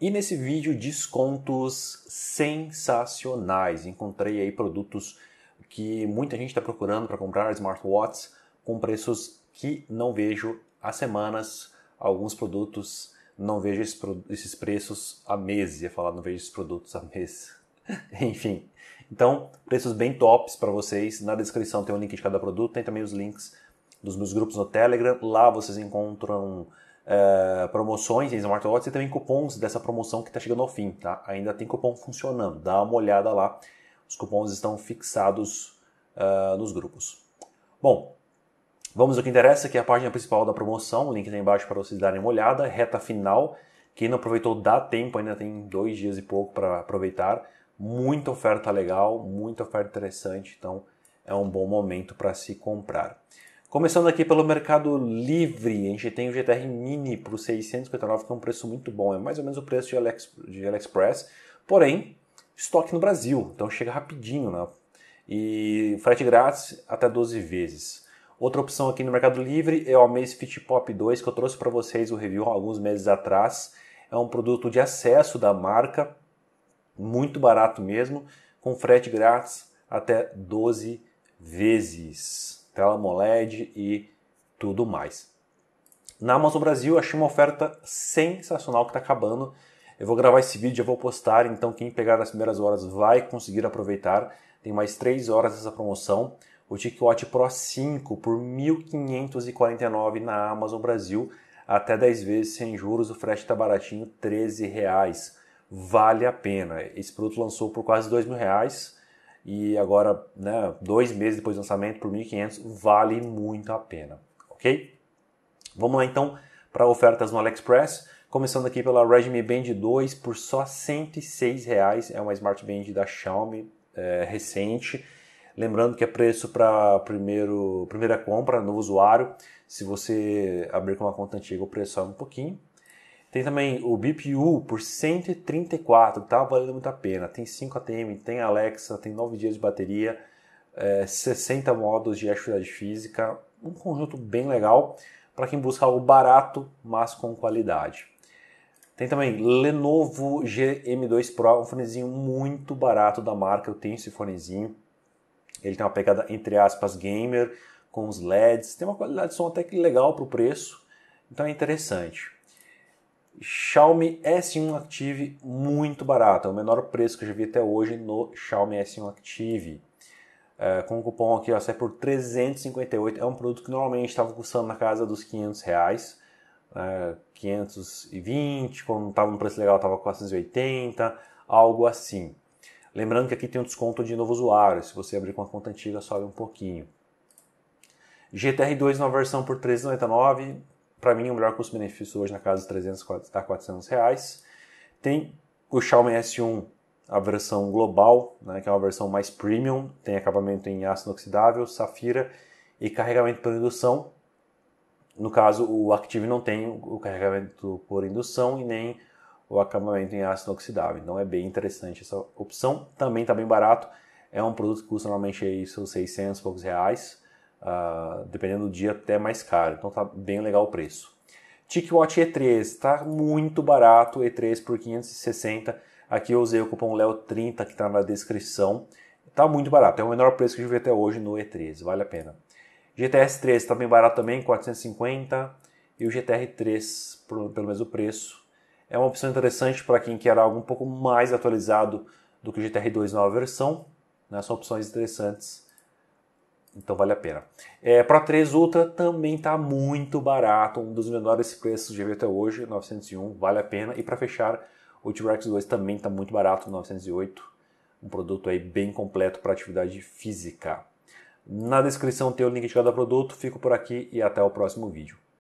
E nesse vídeo, descontos sensacionais. Encontrei aí produtos que muita gente está procurando para comprar smartwatches com preços que não vejo há semanas. Alguns produtos não vejo esses preços há meses. Ia falar, não vejo esses produtos há meses. Enfim. Então, preços bem tops para vocês. Na descrição tem o um link de cada produto, tem também os links dos meus grupos no Telegram. Lá vocês encontram eh, promoções em smartwatches e também cupons dessa promoção que está chegando ao fim, tá? Ainda tem cupom funcionando, dá uma olhada lá. Os cupons estão fixados uh, nos grupos. Bom, vamos ao que interessa, que é a página principal da promoção, o link está embaixo para vocês darem uma olhada, reta final. Quem não aproveitou, dá tempo, ainda tem dois dias e pouco para aproveitar. Muita oferta legal, muita oferta interessante, então é um bom momento para se comprar. Começando aqui pelo Mercado Livre, a gente tem o GTR Mini por 659, que é um preço muito bom, é mais ou menos o preço de, Alex, de AliExpress, porém, estoque no Brasil, então chega rapidinho, né? E frete grátis até 12 vezes. Outra opção aqui no Mercado Livre é o Amaze Fit Pop 2, que eu trouxe para vocês o review alguns meses atrás. É um produto de acesso da marca, muito barato mesmo, com frete grátis até 12 vezes tela AMOLED e tudo mais. Na Amazon Brasil achei uma oferta sensacional que está acabando. Eu vou gravar esse vídeo, eu vou postar, então quem pegar nas primeiras horas vai conseguir aproveitar. Tem mais 3 horas dessa promoção. O TicWatch Pro 5 por R$ 1.549 na Amazon Brasil, até 10 vezes sem juros, o frete está baratinho, R$ 13. Reais. Vale a pena. Esse produto lançou por quase R$ 2.000 e agora, né, dois meses depois do lançamento, por 1.500, vale muito a pena, ok? Vamos lá então para ofertas no AliExpress. Começando aqui pela Redmi Band 2 por só R$ 106,00. É uma Smart Band da Xiaomi é, recente. Lembrando que é preço para primeira compra, novo usuário. Se você abrir com uma conta antiga, o preço sobe um pouquinho. Tem também o BPU por 134, tá valendo muito a pena. Tem 5 ATM, tem Alexa, tem 9 dias de bateria, é, eh, 60 modos de atividade física, um conjunto bem legal para quem busca algo barato, mas com qualidade. Tem também Lenovo GM2 Pro, um fonezinho muito barato da marca, eu tenho esse fonezinho. Ele tem uma pegada, entre aspas, gamer, com os LEDs, tem uma qualidade de som até que legal para o preço, então é interessante. Xiaomi S1 Active muito barato, é o menor preço que eu já vi até hoje no Xiaomi S1 Active. É, com o cupom aqui, ó, sai por 358, é um produto que normalmente estava custando na casa dos 500 reais, é, 520, quando estava no preço legal estava 480, algo assim. Lembrando que aqui tem um desconto de novo usuário, se você abrir com a conta antiga sobe um pouquinho. GTR2 na versão por 399, para mim, o melhor custo-benefício hoje na casa dos 300 a 400 reais. Tem o Xiaomi S1, a versão global, né, que é uma versão mais premium, tem acabamento em aço inoxidável, safira e carregamento por indução. No caso, o Active não tem o carregamento por indução e nem o acabamento em aço inoxidável. Então é bem interessante essa opção. Também está bem barato. É um produto que custa normalmente aí seus 600 poucos reais uh, dependendo do dia, até mais caro. Então tá bem legal o preço. TicWatch E3 está muito barato, E3 por 560. Aqui eu usei o cupom Leo30 que está na descrição. Está muito barato, é o menor preço que eu vi até hoje no E3, vale a pena. GTS 3 está bem barato também, 450. E o GTR 3 por, pelo mesmo preço. É uma opção interessante para quem quer algo um pouco mais atualizado do que o GTR 2 nova versão. Né? São opções interessantes então vale a pena. É, Pro 3 Ultra também está muito barato, um dos menores preços de até hoje, 901, vale a pena. E para fechar, o T-Rex 2 também está muito barato, 908, um produto aí bem completo para atividade física. Na descrição tem o link de cada produto, fico por aqui e até o próximo vídeo.